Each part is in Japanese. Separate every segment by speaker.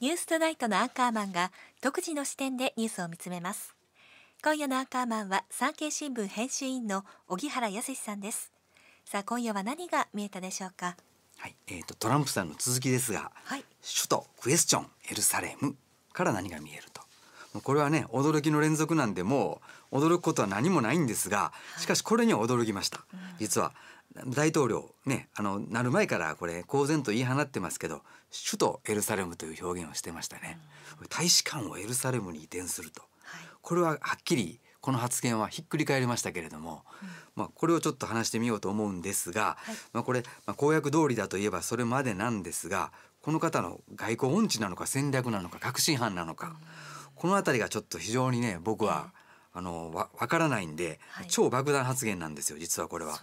Speaker 1: ニューストナイトのアンカーマンが独自の視点でニュースを見つめます。今夜のアンカーマンは産経新聞編集員の荻原康さんです。さあ今夜は何が見えたでしょうか。はい、えっ、ー、とトランプさんの続きですが、はい、首都クエスチョンエルサレムから何が見えると。これはね驚きの連続なんでも驚くことは何もないんですがしかしこれには驚きました、実は大統領ねあのなる前からこれ公然と言い放ってますけど首都エルサレムという表現をしてましたね、うん、大使館をエルサレムに移転すると、はい、これははっきりこの発言はひっくり返りましたけれども、うん、まあ、これをちょっと話してみようと思うんですが、はい、まあ、これ、まあ、公約通りだといえばそれまでなんですがこの方の外交音痴なのか戦略なのか確信犯なのか、うん、この辺りがちょっと非常にね僕は、うんあのわ分からないんで、はい、超爆弾発言なんですよ実はこれは、ね、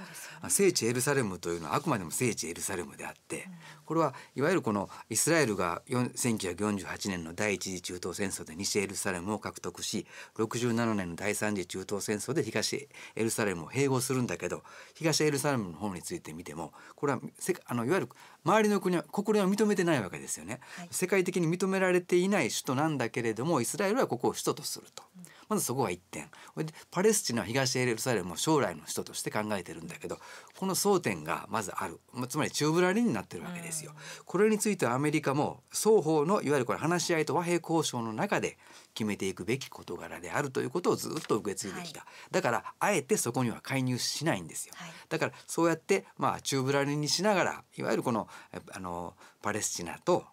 Speaker 1: 聖地エルサレムというのはあくまでも聖地エルサレムであって、うん、これはいわゆるこのイスラエルが1948年の第一次中東戦争で西エルサレムを獲得し67年の第三次中東戦争で東エルサレムを併合するんだけど東エルサレムの方について見てもこれはせあのいわゆる周りの国は国連は認めてないわけですよね、はい、世界的に認められていない首都なんだけれどもイスラエルはここを首都とすると、まずそこが1点。点パレスチナ東エルサレムも将来の人として考えてるんだけどこの争点がまずあるつまり宙ぶらりんになってるわけですよ。これについてアメリカも双方のいわゆるこれ話し合いと和平交渉の中で決めていくべき事柄であるということをずっと受け継いできた、はい、だからあえてそこには介入しないんですよ、はい、だからそうやってまあ宙ぶらりんにしながらいわゆるこのあのパレスチナと、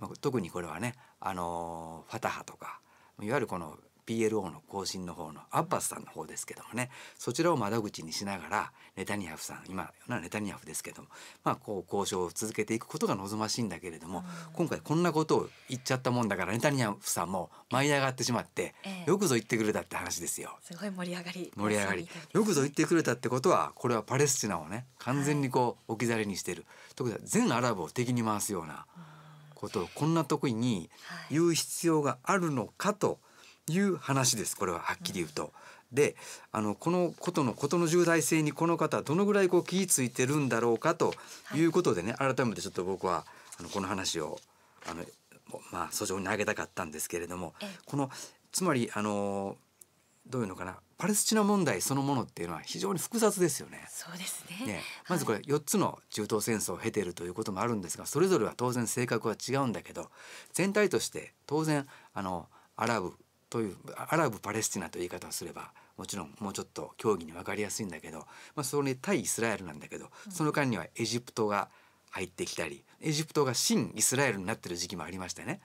Speaker 1: うん、特にこれはねあのファタハとかいわゆるこの PLO の後進の方のアッバスさんの方ですけどもねそちらを窓口にしながらネタニヤフさん今ネタニヤフですけども、まあ、こう交渉を続けていくことが望ましいんだけれども、今回こんなことを言っちゃったもんだからネタニヤフさんも舞い上がってしまって、ええ、よくぞ言ってくれたって話ですよ。すごい盛り上がり盛り上がりよくぞ言ってくれたってことはこれはパレスチナをね完全にこう置き去りにしてる、特い全アラブを敵に回すようなことをこんな時に言う必要があるのかと。いう話ですこれははっきり言うと。であのこのことのことの重大性にこの方はどのぐらいこう気付いてるんだろうかということでね、はい、改めてちょっと僕はあのこの話をあの、まあ、訴状に投げたかったんですけれどもこのつまりあのどういうのかなパレスチナ問題そのものっていうのは非常に複雑ですよね。そうですね。ねまずこれ4つの中東戦争を経ているということもあるんですが、それぞれは当然性格は違うんだけど、全体として当然あのアラブというアラブ・パレスチナという言い方をすればもちろんもうちょっと競技に分かりやすいんだけど、まあ、それ対イスラエルなんだけどその間にはエジプトが入ってきたりエジプトが新イスラエルになってる時期もありましたね。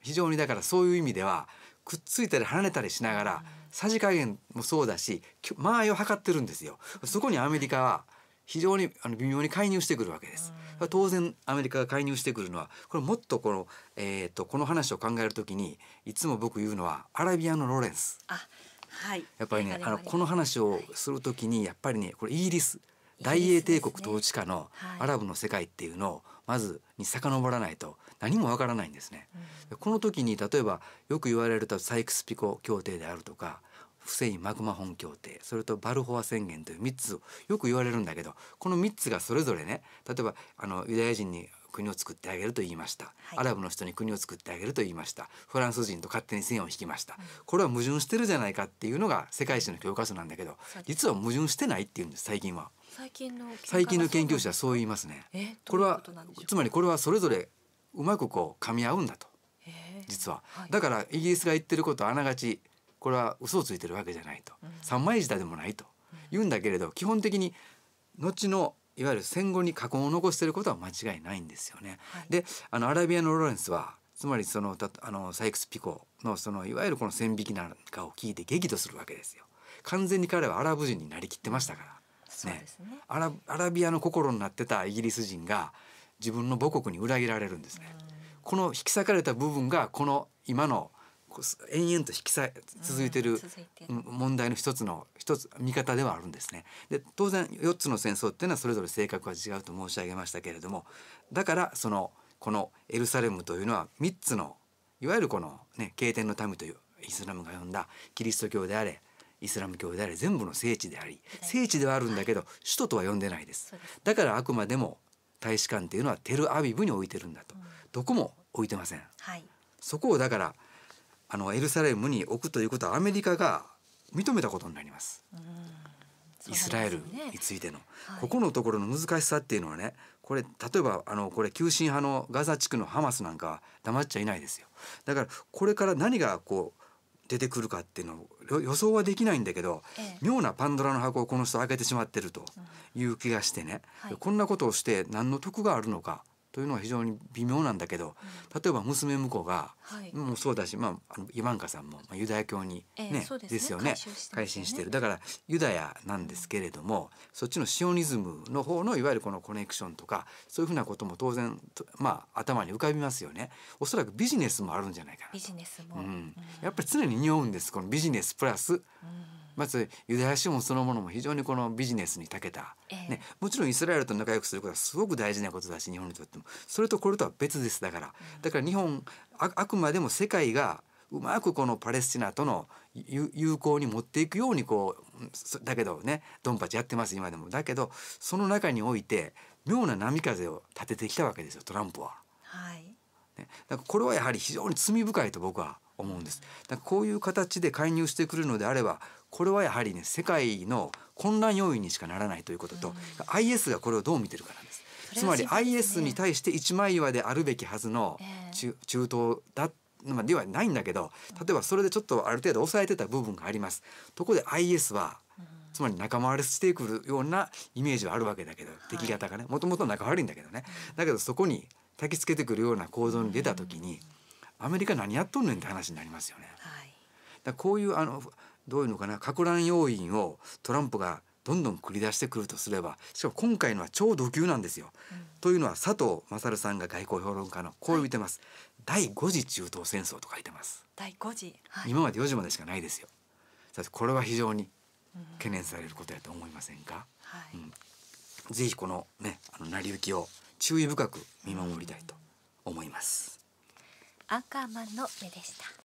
Speaker 1: 非常にだからそういう意味ではくっついたり離れたりしながらさじ加減もそうだし間合いを測ってるんですよ。そこにアメリカは非常にあの微妙に介入してくるわけです。当然アメリカが介入してくるのはこれもっとこの,、えーと、この話を考えるときにいつも僕言うのはアラビアのロレンス。はい、やっぱりねあのこの話をするときにやっぱりねこれイギリス大英帝国統治下のアラブの世界っていうのをまずに遡らないと何もわからないんですね、うん、この時に例えばよく言われるとサイクスピコ協定であるとかフセイン・マグマ本協定それとバルフォア宣言という3つをよく言われるんだけどこの3つがそれぞれね例えばあのユダヤ人に国を作ってあげると言いました、はい、アラブの人に国を作ってあげると言いましたフランス人と勝手に線を引きました、うん、これは矛盾してるじゃないかっていうのが世界史の教科書なんだけど実は矛盾してないっていうんです最近は最近の最近の研究者はそう言いますねこれはつまりこれはそれぞれうまくこう噛み合うんだと実は、はい、だからイギリスが言ってることあながちこれは嘘をついてるわけじゃないと、うん、三枚舌でもないと言うんだけれど基本的に後のいわゆる戦後に禍根を残していることは間違いないんですよね。はい、であのアラビアのロレンスはつまりそのあのサイクス・ピコのそのいわゆるこの線引きなんかを聞いて激怒するわけですよ。完全に彼はアラブ人になりきってましたから、ね、ねアラアラビアの心になってたイギリス人が自分の母国に裏切られるんですね。この引き裂かれた部分がこの今の延々と引きさ続いてる問題の一つの一つ見方ではあるんですね。で当然4つの戦争っていうのはそれぞれ性格が違うと申し上げましたけれどもだからそのこのエルサレムというのは3つのいわゆるこのね経典の民というイスラムが呼んだキリスト教であれイスラム教であれ全部の聖地であり聖地ではあるんだけど首都とは呼んでないです。だからあくまでも大使館っていうのはテルアビブに置いてるんだと、どこも置いてません。そこをだからあのエルサレムに置くということはアメリカが認めたことになります。イスラエルについての、はい、ここのところの難しさっていうのはねこれ例えばあのこれ急進派のガザ地区のハマスなんか黙っちゃいないですよだからこれから何がこう出てくるかっていうのを予想はできないんだけど、ええ、妙なパンドラの箱をこの人開けてしまってるという気がしてね、うんはい、こんなことをして何の得があるのかというのは非常に微妙なんだけど、うん、例えば娘婿が、はい、もうそうだし、まあ、あのイバンカさんもユダヤ教にね、えー、ですよね改心してる、だからユダヤなんですけれども、うん、そっちのシオニズムの方のいわゆるこのコネクションとかそういうふうなことも当然、まあ、頭に浮かびますよねおそらくビジネスもあるんじゃないかなビジネスも、うん、やっぱり常に匂うんですこのビジネスプラス、まずユダヤ資本そのものも非常にこのビジネスに長けた、えー、ね、もちろんイスラエルと仲良くすることはすごく大事なことだし日本にとってもそれとこれとは別ですだから、だから日本ああくまでも世界がうまくこのパレスチナとの友好に持っていくようにこうだけどねドンパチやってます今でもだけどその中において妙な波風を立ててきたわけですよトランプは。はいね、だからこれはやはり非常に罪深いと僕は思うんです。だこういう形で介入してくるのであればこれはやはりね世界の混乱要因にしかならないということと、うん、IS がこれをどう見てるかなんです。ですね、つまり IS に対して一枚岩であるべきはずの中,、中東だまあ、ではないんだけど例えばそれでちょっとある程度抑えてた部分があります。とこで IS はつまり仲間割れしてくるようなイメージはあるわけだけど、はい、敵方がねもともと仲悪いんだけどね、だけどそこに焚きつけてくるような行動に出た時に、うんアメリカ何やっとんねんって話になりますよね。はい、だこういうあのどういうのかなか乱要因をトランプがどんどん繰り出してくるとすればしかも今回のは超度級なんですよ。うん、というのは佐藤勝さんが外交評論家のこう言ってます、はい、第5次中東戦争と書いてます第5次、はい、今まで4時までしかないですよ。てこれは非常に懸念されることやと思いませんか、うん、はいうん、ぜひこのねあの成り行きを注意深く見守りたいと思います。赤間の目でした